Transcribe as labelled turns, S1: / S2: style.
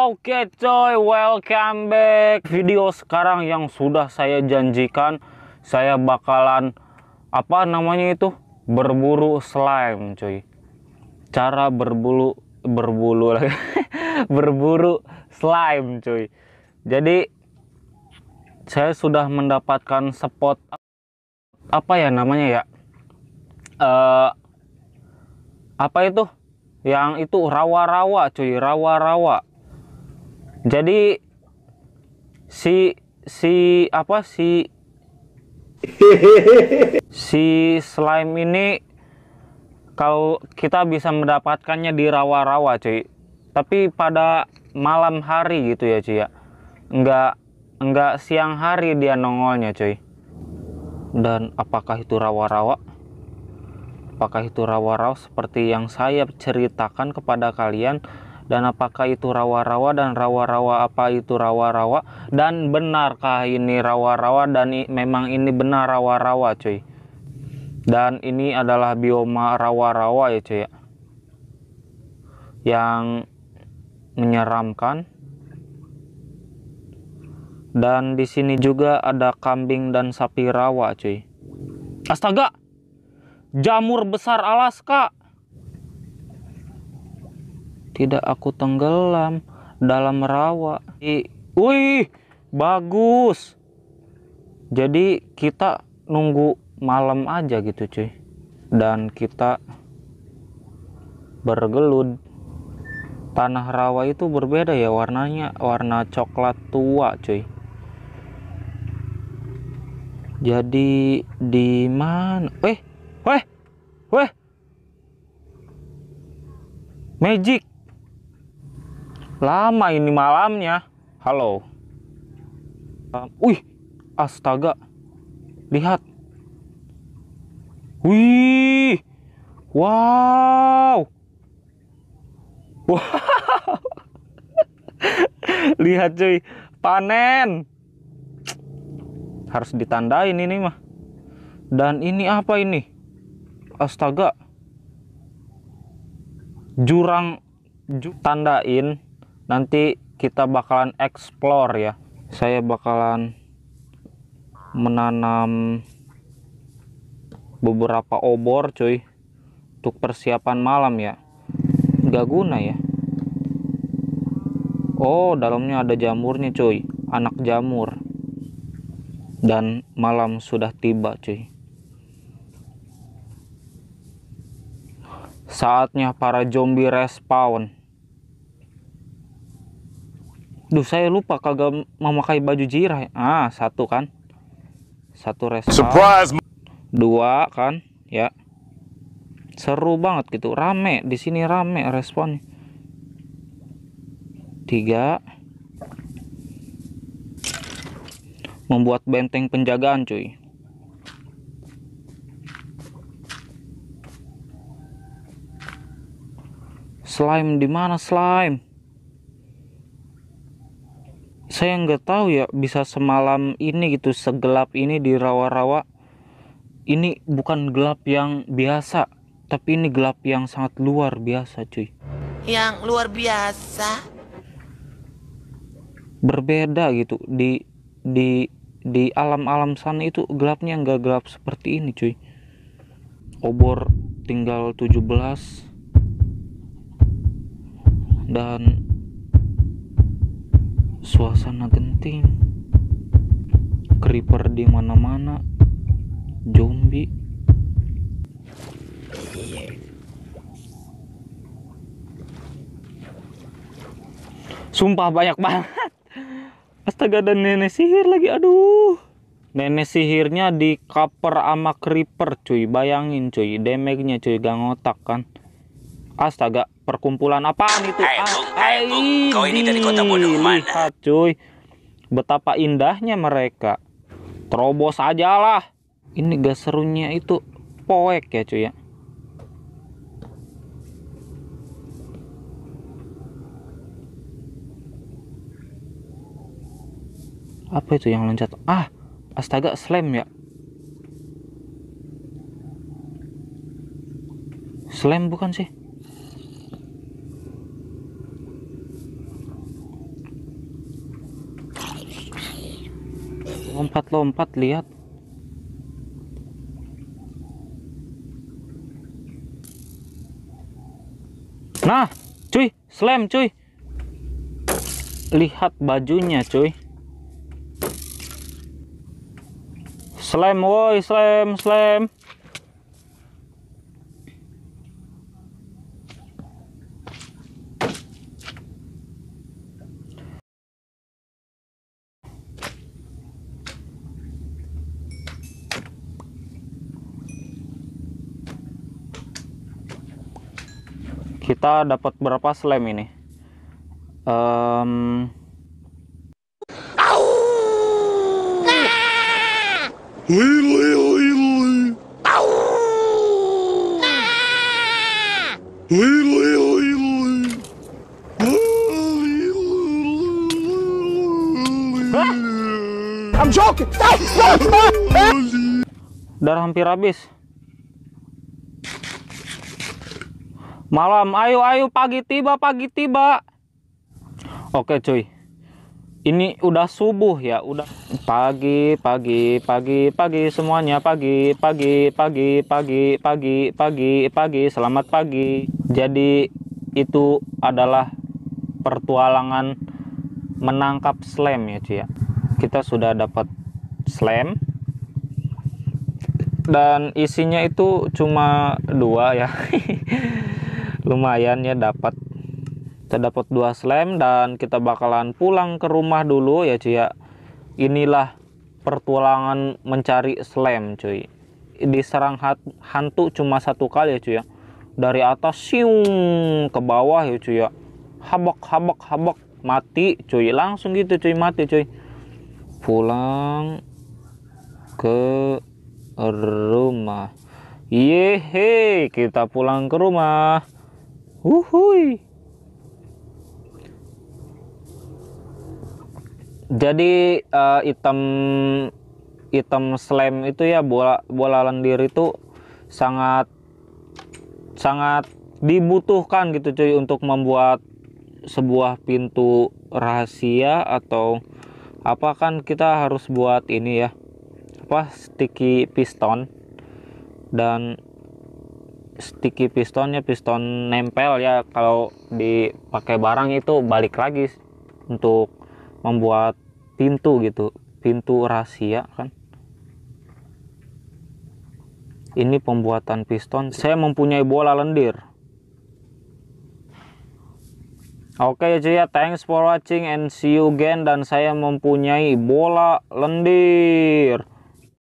S1: Oke okay, coy, welcome back. Video sekarang yang sudah saya janjikan, saya bakalan apa namanya itu? berburu slime, coy, Cara berbulu berbulu lagi. berburu slime, coy. Jadi saya sudah mendapatkan spot apa ya namanya ya? Uh, apa itu? Yang itu rawa-rawa, cuy, rawa-rawa jadi si si apa si si slime ini kalau kita bisa mendapatkannya di rawa-rawa cuy tapi pada malam hari gitu ya cuy ya enggak enggak siang hari dia nongolnya cuy dan apakah itu rawa-rawa apakah itu rawa-rawa seperti yang saya ceritakan kepada kalian dan apakah itu rawa-rawa dan rawa-rawa apa itu rawa-rawa dan benarkah ini rawa-rawa dan memang ini benar rawa-rawa cuy dan ini adalah bioma rawa-rawa ya cuy ya. yang menyeramkan dan di sini juga ada kambing dan sapi rawa cuy astaga jamur besar Alaska tidak aku tenggelam dalam rawa. wih, bagus. Jadi kita nunggu malam aja gitu cuy. Dan kita bergelut. Tanah rawa itu berbeda ya warnanya, warna coklat tua cuy. Jadi di mana? Eh, weh, weh. Magic. Lama ini malamnya. Halo. Um, wih, astaga. Lihat. Wih. Wow. Wow. Lihat cuy, panen. Harus ditandain ini mah. Dan ini apa ini? Astaga. Jurang tandain nanti kita bakalan explore ya saya bakalan menanam beberapa obor cuy untuk persiapan malam ya nggak guna ya oh dalamnya ada jamurnya cuy anak jamur dan malam sudah tiba cuy saatnya para zombie respawn Duh saya lupa kagak memakai baju jirah. Ah satu kan, satu respon. Surprise. Dua kan, ya. Seru banget gitu, rame di sini rame responnya. Tiga. Membuat benteng penjagaan cuy. Slime di mana slime? saya nggak tahu ya bisa semalam ini gitu segelap ini di rawa-rawa ini bukan gelap yang biasa tapi ini gelap yang sangat luar biasa cuy yang luar biasa berbeda gitu di di di alam-alam sana itu gelapnya nggak gelap seperti ini cuy obor tinggal 17 dan suasana genting creeper di mana-mana zombie Sumpah banyak banget. Astaga dan nenek sihir lagi. Aduh. Nenek sihirnya di cover sama creeper cuy. Bayangin cuy. Damage-nya cuy. Gang otak kan. Astaga, perkumpulan apaan itu? Hai, bung, hey, ah, eh, bung. Kau ini dari kota bodoh mana? Lihat, cuy. Betapa indahnya mereka. Terobos aja lah. Ini gak serunya itu poek ya cuy ya. apa itu yang loncat ah astaga slam ya slam bukan sih lompat-lompat lihat nah cuy slam cuy lihat bajunya cuy slam woi slam slam kita dapat berapa slam ini um, Udah hampir habis. Malam, ayo ayo pagi tiba, pagi tiba. Oke, cuy. Ini udah subuh ya, udah pagi, pagi, pagi, pagi semuanya, pagi, pagi, pagi, pagi, pagi, pagi, pagi, selamat pagi. Jadi itu adalah pertualangan menangkap slam ya, cuy ya. Kita sudah dapat slam dan isinya itu cuma dua ya lumayan ya dapat kita dapat dua slam dan kita bakalan pulang ke rumah dulu ya cuy ya inilah pertualangan mencari slam cuy diserang hantu cuma satu kali ya cuy ya dari atas siung ke bawah ya cuy ya habok habok habok mati cuy langsung gitu cuy mati cuy pulang ke rumah. Yehe, kita pulang ke rumah. Wuhui. Jadi uh, item item slam itu ya bola bola lendir itu sangat sangat dibutuhkan gitu cuy untuk membuat sebuah pintu rahasia atau apa kan kita harus buat ini ya apa sticky piston dan sticky pistonnya piston nempel ya kalau dipakai barang itu balik lagi untuk membuat pintu gitu pintu rahasia kan ini pembuatan piston saya mempunyai bola lendir oke okay, cuy ya thanks for watching and see you again dan saya mempunyai bola lendir